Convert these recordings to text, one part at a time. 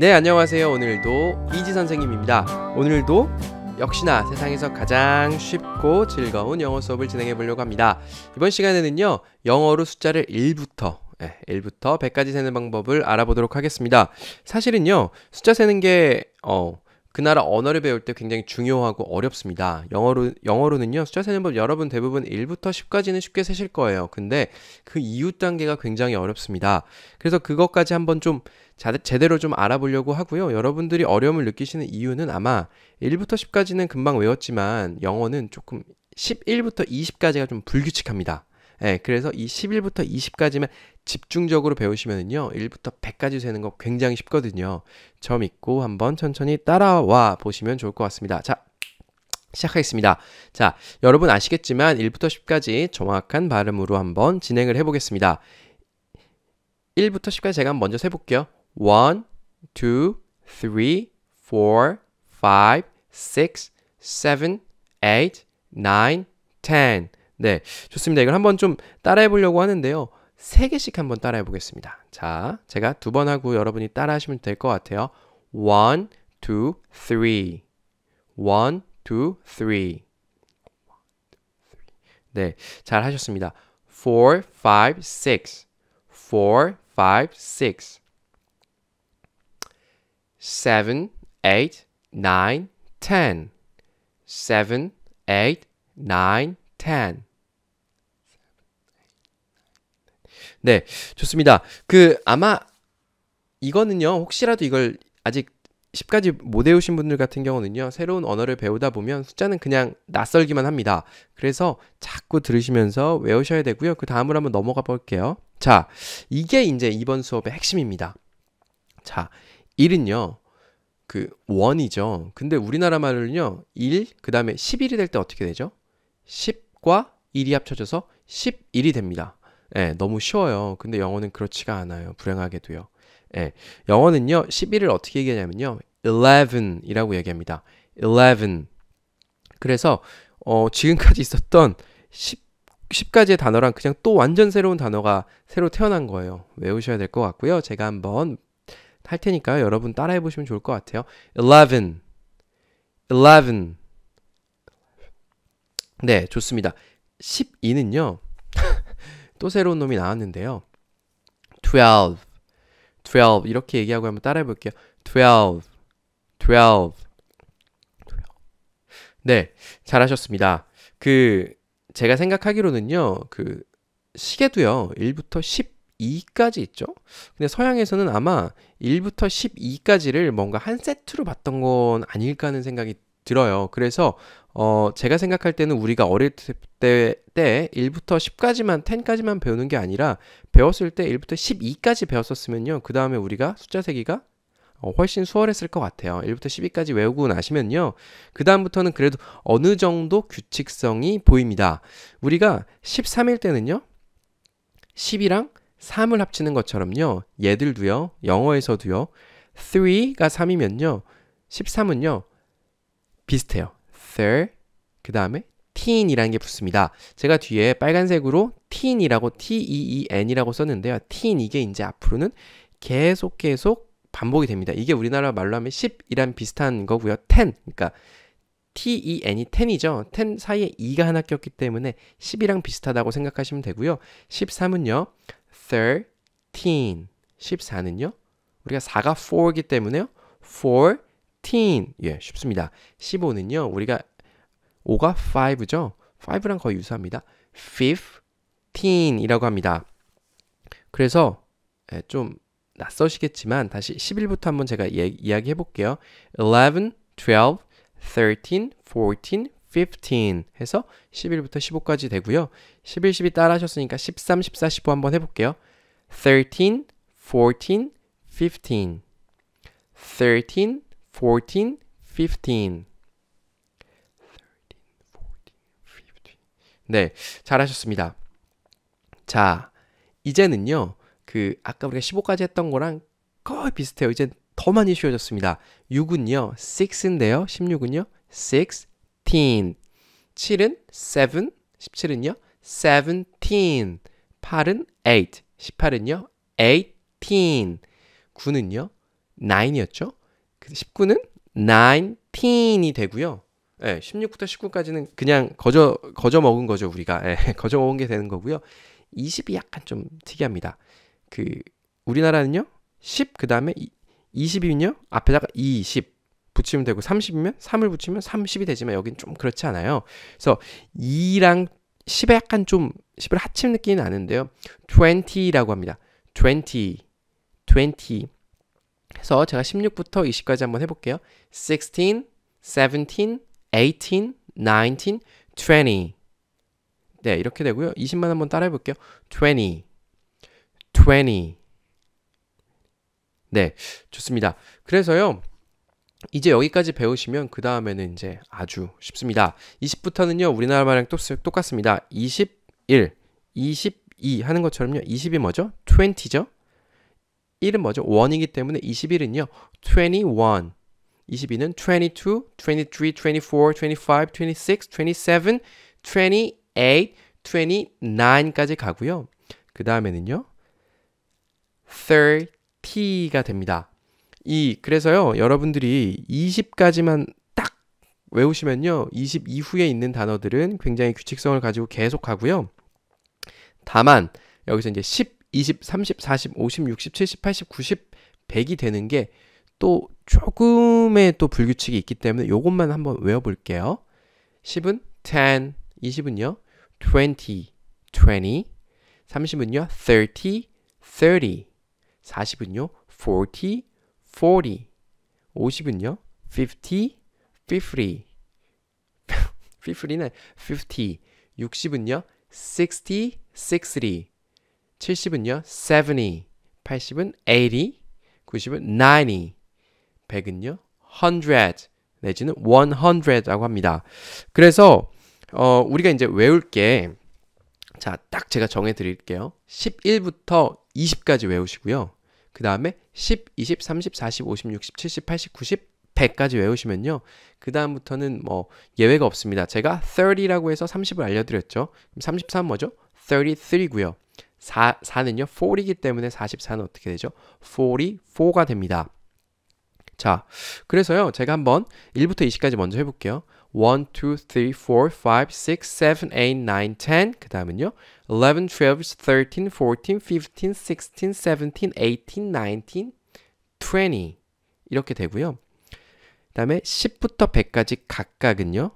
네 안녕하세요 오늘도 이지 선생님입니다 오늘도 역시나 세상에서 가장 쉽고 즐거운 영어 수업을 진행해 보려고 합니다 이번 시간에는요 영어로 숫자를 1부터 1부터 예, 100까지 세는 방법을 알아보도록 하겠습니다 사실은요 숫자 세는 게 어, 그 나라 언어를 배울 때 굉장히 중요하고 어렵습니다. 영어로, 영어로는요, 숫자 세는 법 여러분 대부분 1부터 10까지는 쉽게 세실 거예요. 근데 그 이웃 단계가 굉장히 어렵습니다. 그래서 그것까지 한번 좀 자, 제대로 좀 알아보려고 하고요. 여러분들이 어려움을 느끼시는 이유는 아마 1부터 10까지는 금방 외웠지만 영어는 조금 11부터 20까지가 좀 불규칙합니다. 예, 그래서 이 11부터 2 0까지만 집중적으로 배우시면요 1부터 100까지 세는 거 굉장히 쉽거든요. 저 믿고 한번 천천히 따라와 보시면 좋을 것 같습니다. 자, 시작하겠습니다. 자, 여러분 아시겠지만 1부터 10까지 정확한 발음으로 한번 진행을 해보겠습니다. 1부터 10까지 제가 먼저 세볼게요. 1, 2, 3, 4, 5, 6, 7, 8, 9, 10. 네, 좋습니다. 이걸 한번 좀 따라해 보려고 하는데요. 세 개씩 한번 따라해 보겠습니다. 자, 제가 두 번 하고 여러분이 따라하시면 될 것 같아요. One, two, three. One, two, three. 네, 잘 하셨습니다. Four, five, six. Four, five, six. Seven, eight, nine, ten. Seven, eight, nine, ten. 네, 좋습니다. 그 아마 이거는요, 혹시라도 이걸 아직 10까지 못 외우신 분들 같은 경우는요, 새로운 언어를 배우다 보면 숫자는 그냥 낯설기만 합니다. 그래서 자꾸 들으시면서 외우셔야 되고요. 그 다음으로 한번 넘어가 볼게요. 자, 이게 이제 이번 수업의 핵심입니다. 자, 1은요, 그1이죠 근데 우리나라 말은요, 1, 그 다음에 11이 될 때 어떻게 되죠? 10과 1이 합쳐져서 11이 됩니다. 예, 너무 쉬워요. 근데 영어는 그렇지가 않아요. 불행하게도요. 예, 영어는요, 11을 어떻게 얘기하냐면요, 11이라고 얘기합니다. 11. 그래서, 어, 지금까지 있었던 10, 10가지의 단어랑 그냥 또 완전 새로운 단어가 새로 태어난 거예요. 외우셔야 될 것 같고요. 제가 한번 할테니까 여러분 따라해 보시면 좋을 것 같아요. 11. 11. 네, 좋습니다. 12는요. 또 새로운 놈이 나왔는데요. 12, 12 이렇게 얘기하고 한번 따라해 볼게요. 12, 12. 네, 잘하셨습니다. 그 제가 생각하기로는요. 그 시계도요. 1부터 12까지 있죠. 근데 서양에서는 아마 1부터 12까지를 뭔가 한 세트로 봤던 건 아닐까 하는 생각이 들어요. 그래서 어, 제가 생각할 때는 우리가 어릴 때, 때 1부터 10까지만, 10까지만 배우는 게 아니라 배웠을 때 1부터 12까지 배웠었으면요. 그 다음에 우리가 숫자 세기가 어, 훨씬 수월했을 것 같아요. 1부터 12까지 외우고 나시면요. 그다음부터는 그래도 어느 정도 규칙성이 보입니다. 우리가 13일 때는요. 10이랑 3을 합치는 것처럼요. 얘들도요. 영어에서도요. 3가 3이면요. 13은요. 비슷해요. t h e r 그 다음에 teen이라는 게 붙습니다. 제가 뒤에 빨간색으로 teen이라고 t-e-e-n이라고 썼는데요. teen 이게 이제 앞으로는 계속 계속 반복이 됩니다. 이게 우리나라 말로 하면 10이란 비슷한 거고요. 10 그러니까 e TEN이 10이죠. 10 사이에 2가 하나 꼈기 때문에 10이랑 비슷하다고 생각하시면 되고요. 13은요. 13. 14는요. 우리가 4가 4이기 때문에요. 4, 15. 예, 쉽습니다. 15는요, 우리가 5가 5죠? 5랑 거의 유사합니다. 15이라고 합니다. 그래서 예, 좀 낯서시겠지만 다시 11부터 한번 제가 예, 이야기해 볼게요. 11, 12, 13, 14, 15 해서 11부터 15까지 되고요. 11, 12 따라 하셨으니까 13, 14, 15 한번 해볼게요. 13, 14, 15 13, f o u r 네, 잘하셨습니다. 자, 이제는요, 그 아까 우리가 15까지 했던 거랑 거의 비슷해요. 이제 더 많이 쉬워졌습니다. 6은요, 6인데요. 16은요, 16. 7은 7, 17은요, 17. 8은 8, 18은요, 18. 9는요, 9이었죠? 19는 19이 되고요. 예, 16부터 19까지는 그냥 거저 거저 먹은 거죠 우리가 예, 거저 먹은 게 되는 거고요. 20이 약간 좀 특이합니다. 그 우리나라는요 10 그다음에 20이면요 앞에다가 20 붙이면 되고 30이면 3을 붙이면 30이 되지만 여긴 좀 그렇지 않아요. 그래서 2랑 10에 약간 좀 10을 합친 느낌이 나는데요. 20라고 합니다. 20, 20. 해서 제가 16부터 20까지 한번 해볼게요. 16, 17, 18, 19, 20. 네, 이렇게 되고요. 20만 한번 따라해 볼게요. 20, 20. 네, 좋습니다. 그래서요. 이제 여기까지 배우시면 그 다음에는 이제 아주 쉽습니다. 20부터는요. 우리나라 말이랑 똑같습니다. 21, 22 하는 것처럼요. 20이 뭐죠? 20죠? 1은 뭐죠? 1이기 때문에 21은요. 21. 22는 22, 23, 24, 25, 26, 27, 28, 29까지 가고요. 그 다음에는요. 30가 됩니다. 이 그래서요. 여러분들이 20까지만 딱 외우시면요. 20 이후에 있는 단어들은 굉장히 규칙성을 가지고 계속 가고요 다만 여기서 이제 10 20, 30, 40, 50, 60, 70, 80, 90, 100이 되는 게 또 조금의 또 불규칙이 있기 때문에 요것만 한번 외워볼게요. 10은 10, 20은요 20, 20, 30은요 30, 30, 40은요 40, 40, 50은요 50, 50, 50는 50, 60은요 60, 60, 70은요, 70. 80은 80. 90은 90. 100은요, 100. 내지는 100라고 합니다. 그래서, 어, 우리가 이제 외울 게, 자, 딱 제가 정해 드릴게요. 11부터 20까지 외우시고요. 그 다음에 10, 20, 30, 40, 50, 60, 70, 80, 90, 100까지 외우시면요. 그 다음부터는 뭐 예외가 없습니다. 제가 30라고 해서 30을 알려드렸죠. 그럼 33 뭐죠? 33고요. 4, 4는요, 4이기 때문에 44는 어떻게 되죠? 44가 됩니다. 자, 그래서요, 제가 한번 1부터 20까지 먼저 해볼게요. 1, 2, 3, 4, 5, 6, 7, 8, 9, 10. 그 다음은요, 11, 12, 13, 14, 15, 16, 17, 18, 19, 20. 이렇게 되고요. 그 다음에 10부터 100까지 각각은요,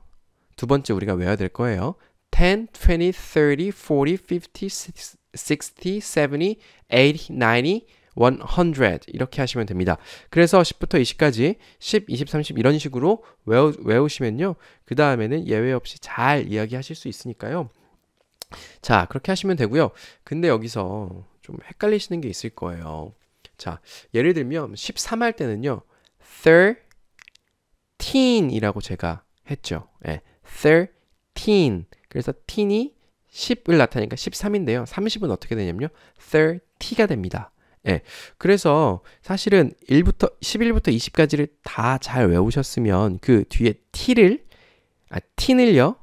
두 번째 우리가 외워야 될 거예요. 10, 20, 30, 40, 50, 60, 70, 80, 90, 100 이렇게 하시면 됩니다. 그래서 10부터 20까지 10, 20, 30 이런 식으로 외우, 외우시면요. 그 다음에는 예외 없이 잘 이야기하실 수 있으니까요. 자, 그렇게 하시면 되고요. 근데 여기서 좀 헷갈리시는 게 있을 거예요. 자, 예를 들면 13할 때는요. 13이라고 제가 했죠. 예, 13 그래서 teen이 10을 나타내니까 13인데요. 30은 어떻게 되냐면요. 30가 됩니다. 예. 그래서 사실은 1부터 11부터 20까지를 다 잘 외우셨으면 그 뒤에 t를 아 t는요.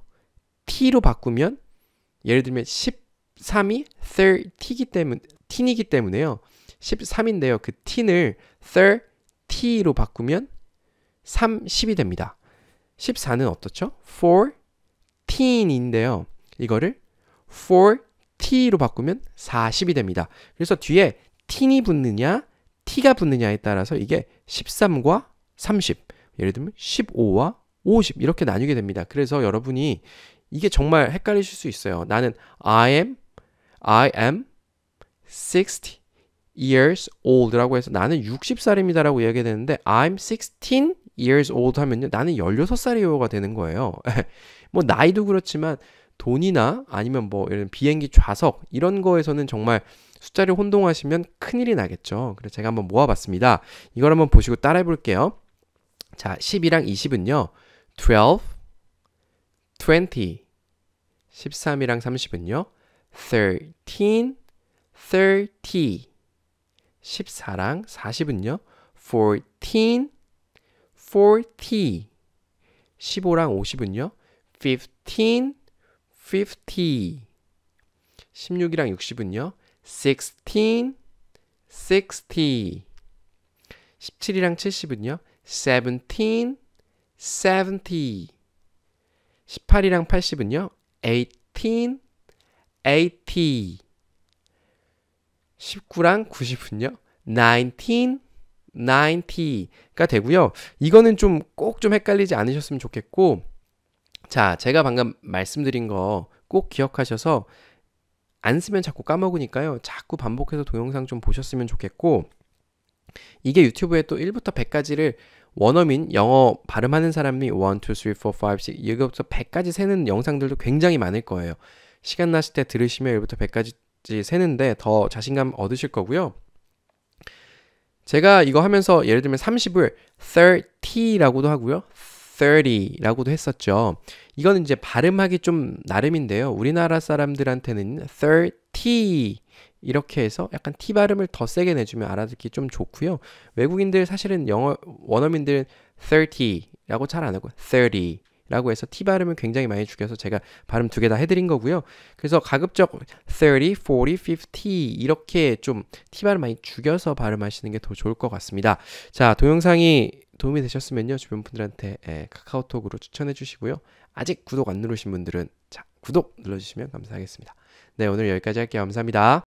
t로 바꾸면 예를 들면 13이 30이기 때문에 t이기 때문에요. 13인데요. 그 t를 30로 바꾸면 30이 됩니다. 14는 어떻죠? 4 14인데요. 이거를 4t로 바꾸면 40이 됩니다. 그래서 뒤에 t이 붙느냐 t가 붙느냐에 따라서 이게 13과 30 예를 들면 15와 50 이렇게 나뉘게 됩니다. 그래서 여러분이 이게 정말 헷갈리실 수 있어요. 나는 I am I am 60 years old라고 해서 나는 60살입니다라고 이야기되는데 I'm 16 years old 하면요. 나는 16살이요가 되는 거예요. 뭐 나이도 그렇지만 돈이나 아니면 뭐 이런 비행기 좌석 이런 거에서는 정말 숫자를 혼동하시면 큰일이 나겠죠. 그래서 제가 한번 모아봤습니다. 이걸 한번 보시고 따라해 볼게요. 자, 10이랑 20은요. 12, 20. 13이랑 30은요. 13, 30. 14랑 40은요. 14, 40. 15랑 50은요? 15, 50. 16이랑 60은요? 16, 60. 17이랑 70은요? 17, 70. 18이랑 80은요? 18, 80. 19랑 90은요? 19, 90가 되고요. 이거는 좀 꼭좀 좀 헷갈리지 않으셨으면 좋겠고 자, 제가 방금 말씀드린 거 꼭 기억하셔서 안 쓰면 자꾸 까먹으니까요. 자꾸 반복해서 동영상 좀 보셨으면 좋겠고 이게 유튜브에 또 1부터 100까지를 원어민 영어 발음하는 사람이 1, 2, 3, 4, 5, 6 여기부터 100까지 세는 영상들도 굉장히 많을 거예요. 시간 나실 때 들으시면 1부터 100까지 세는데 더 자신감 얻으실 거고요. 제가 이거 하면서 예를 들면 30을 30라고도 하고요. 30라고도 했었죠. 이거는 이제 발음하기 좀 나름인데요. 우리나라 사람들한테는 30 이렇게 해서 약간 T 발음을 더 세게 내주면 알아듣기 좀 좋고요. 외국인들 사실은 영어 원어민들은 30라고 잘 안 하고 30 라고 해서 T 발음을 굉장히 많이 죽여서 제가 발음 두 개 다 해드린 거고요. 그래서 가급적 30, 40, 50 이렇게 좀 T 발음 많이 죽여서 발음하시는 게 더 좋을 것 같습니다. 자, 동영상이 도움이 되셨으면요. 주변 분들한테 예, 카카오톡으로 추천해 주시고요. 아직 구독 안 누르신 분들은 자, 구독 눌러주시면 감사하겠습니다. 네, 오늘 여기까지 할게요. 감사합니다.